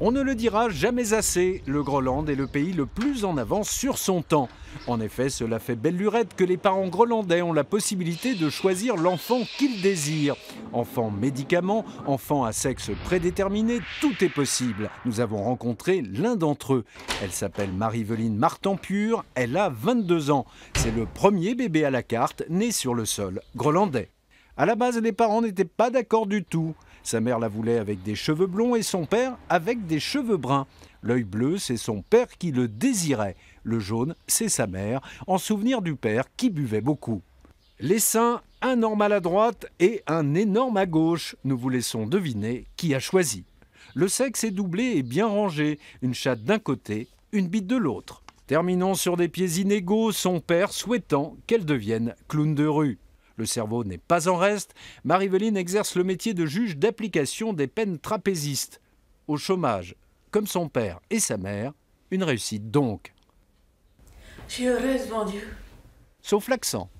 On ne le dira jamais assez, le Groland est le pays le plus en avance sur son temps. En effet, cela fait belle lurette que les parents grolandais ont la possibilité de choisir l'enfant qu'ils désirent. Enfant médicament, enfant à sexe prédéterminé, tout est possible. Nous avons rencontré l'un d'entre eux. Elle s'appelle Marie-Veline martin elle a 22 ans. C'est le premier bébé à la carte né sur le sol grolandais. À la base, les parents n'étaient pas d'accord du tout. Sa mère la voulait avec des cheveux blonds et son père avec des cheveux bruns. L'œil bleu, c'est son père qui le désirait. Le jaune, c'est sa mère, en souvenir du père qui buvait beaucoup. Les seins, un normal à droite et un énorme à gauche. Nous vous laissons deviner qui a choisi. Le sexe est doublé et bien rangé. Une chatte d'un côté, une bite de l'autre. Terminons sur des pieds inégaux, son père souhaitant qu'elle devienne clown de rue. Le cerveau n'est pas en reste. marie veline exerce le métier de juge d'application des peines trapézistes. Au chômage, comme son père et sa mère, une réussite donc. Je suis heureuse, mon Dieu. Sauf l'accent.